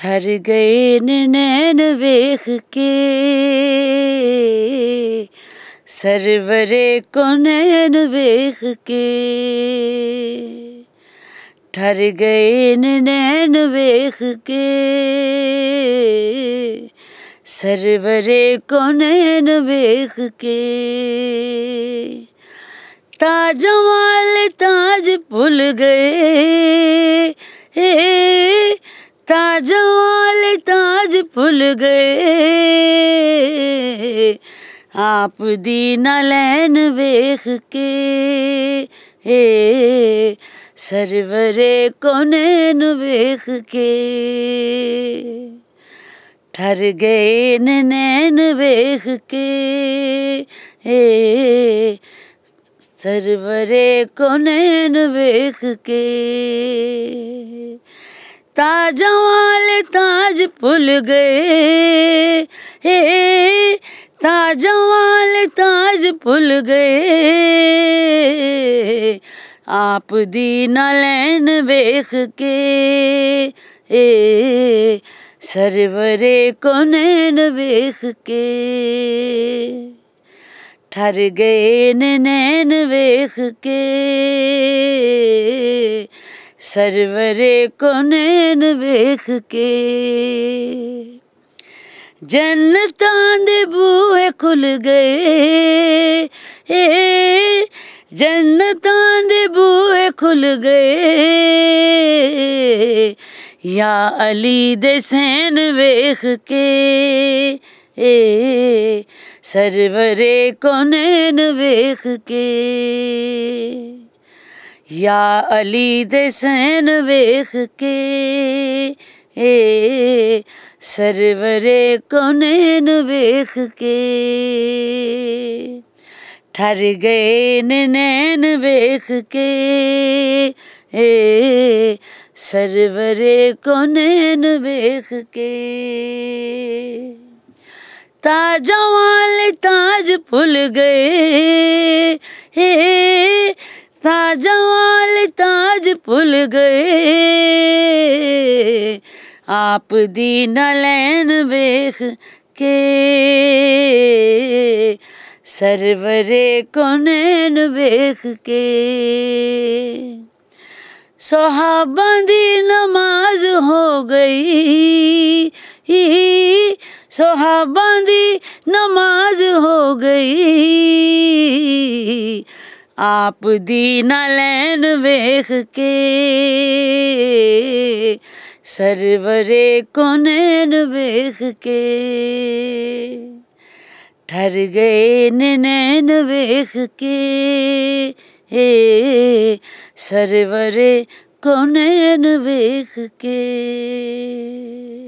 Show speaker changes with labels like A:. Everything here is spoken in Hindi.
A: ठर गए नैन वेख के सरवरे को नैन वेख के ठर गए नैन वेख के सरवरे को नैन वेख के ताजमाल ताज भूल गए हे ताज वाले ताज फुल गए आप दीना लैन वेख के हे सरवरे कोने वेख के ठर गए नैन वेख के हे सरवरे कोनैन वेख के ताजा वाले ताज भूल गए हे ताजा वाले ताज भूल गए आप दीना लैन बेख के हे सरवरे को नैन बेख के ठर गए नैन बेख के सर्वरे को नैन वेख के जन्नतां दे बूहे खुल गए ए जन्नतां दे बूहे खुल गए या अली दे सैन वेख के ए सरवरे को नैन वेख के या अली दे सैन वेख के ए सरवरे कौनैन वेख के ठर गए नैन वेख के ए सरवरे कौनैन वेख के ताजा वाले ताज भूल गए हे ताजा लाल ताज भूल गए आप दीन लैन वेख के सरवरे कौनैन बेख के सोहाबा नमाज हो गई सोहाबा दी नमाज हो गई आप दी नैन वेख के सरवरे नैन वेख के ठर गए नैन वेख के हे सरवरे नैन वेख के